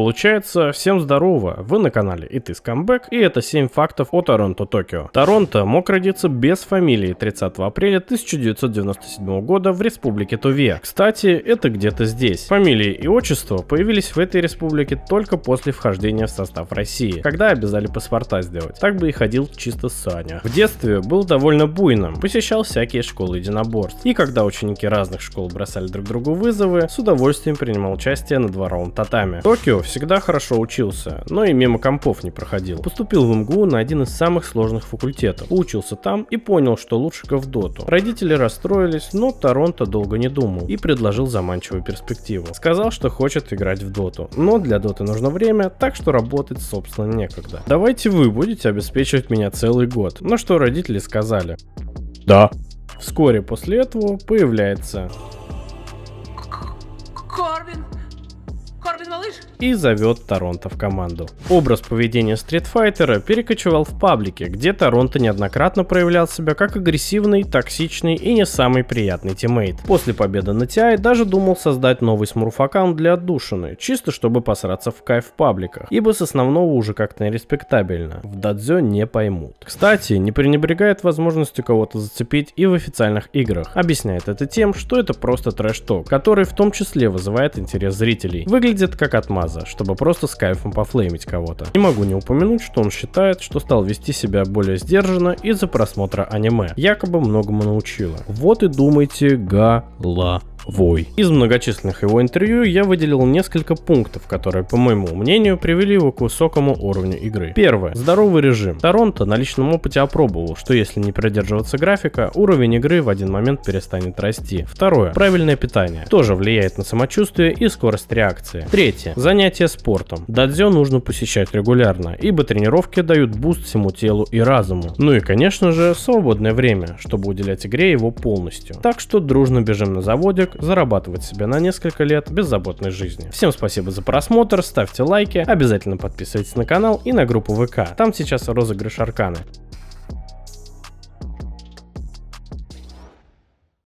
Получается, всем здорово, вы на канале и ты Скамбэк, и это 7 фактов о Торонто, Токио. Торонто мог родиться без фамилии 30 апреля 1997 года в республике Туве. Кстати, это где-то здесь. Фамилии и отчество появились в этой республике только после вхождения в состав России, когда обязали паспорта сделать. Так бы и ходил чисто Саня. В детстве был довольно буйным, посещал всякие школы единоборств. И когда ученики разных школ бросали друг другу вызовы, с удовольствием принимал участие на дворовом татами. Токио всегда хорошо учился, но и мимо компов не проходил. Поступил в МГУ на один из самых сложных факультетов. Учился там и понял, что лучше Доту. Родители расстроились, но Торонто долго не думал и предложил заманчивую перспективу. Сказал, что хочет играть в Доту, но для Доты нужно время, так что работать, собственно, некогда. Давайте вы будете обеспечивать меня целый год. На что родители сказали. Да. Вскоре после этого появляется... Корвин! и зовет Торонто в команду. Образ поведения стритфайтера перекочевал в паблике, где Торонто неоднократно проявлял себя как агрессивный, токсичный и не самый приятный тиммейт. После победы на TI даже думал создать новый смурф-аккаунт для отдушины, чисто чтобы посраться в кайф в пабликах, ибо с основного уже как-то нереспектабельно. В дадзё не поймут. Кстати, не пренебрегает возможностью кого-то зацепить и в официальных играх. Объясняет это тем, что это просто трэш-ток, который в том числе вызывает интерес зрителей. Выглядит как отмаза, чтобы просто с кайфом пофлеймить кого-то. Не могу не упомянуть, что он считает, что стал вести себя более сдержанно из-за просмотра аниме. Якобы многому научила. Вот и думайте, гала. Вой. Из многочисленных его интервью я выделил несколько пунктов, которые, по моему мнению, привели его к высокому уровню игры. Первое. Здоровый режим. Торонто на личном опыте опробовал, что если не придерживаться графика, уровень игры в один момент перестанет расти. Второе. Правильное питание. Тоже влияет на самочувствие и скорость реакции. Третье. Занятие спортом. Дадзё нужно посещать регулярно, ибо тренировки дают буст всему телу и разуму. Ну и, конечно же, свободное время, чтобы уделять игре его полностью. Так что дружно бежим на заводе человек зарабатывать себе на несколько лет беззаботной жизни. Всем спасибо за просмотр, ставьте лайки, обязательно подписывайтесь на канал и на группу ВК. Там сейчас розыгрыш арканы.